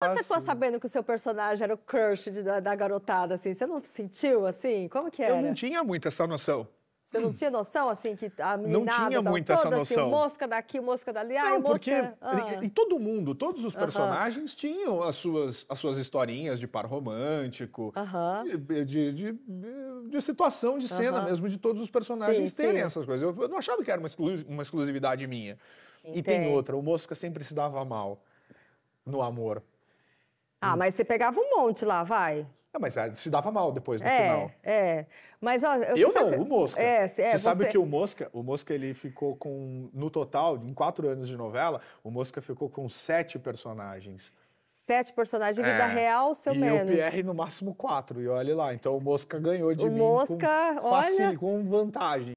Quando você ficou sabendo que o seu personagem era o crush de, da, da, garotada, assim, você não sentiu, assim? Como que era? Eu não tinha muito essa noção. Você não tinha noção, assim, que a meninada... Não tinha muito toda, assim, essa noção. Assim, mosca daqui, mosca dali, não, ai, mosca... porque ah. em todo mundo, todos os personagens uh -huh. tinham as suas, as suas historinhas de par romântico, uh -huh. de, de, de, de, situação de uh -huh. cena mesmo, de todos os personagens sim, terem sim. essas coisas. Eu, eu, não achava que era uma, uma exclusividade minha. Entendi. E tem outra, o Mosca sempre se dava mal no amor. Ah, mas você pegava um monte lá, vai. É, mas ah, se dava mal depois no é, final. É, mas ó, eu, eu não, que... o Mosca. É, é, você, você sabe que o Mosca, o Mosca ele ficou com no total em quatro anos de novela, o Mosca ficou com sete personagens. Sete personagens de vida é, real, seu e menos. E o Pierre, no máximo, quatro. E olha lá, então o Mosca ganhou de o mim Mosca, com, facil, olha... com vantagem.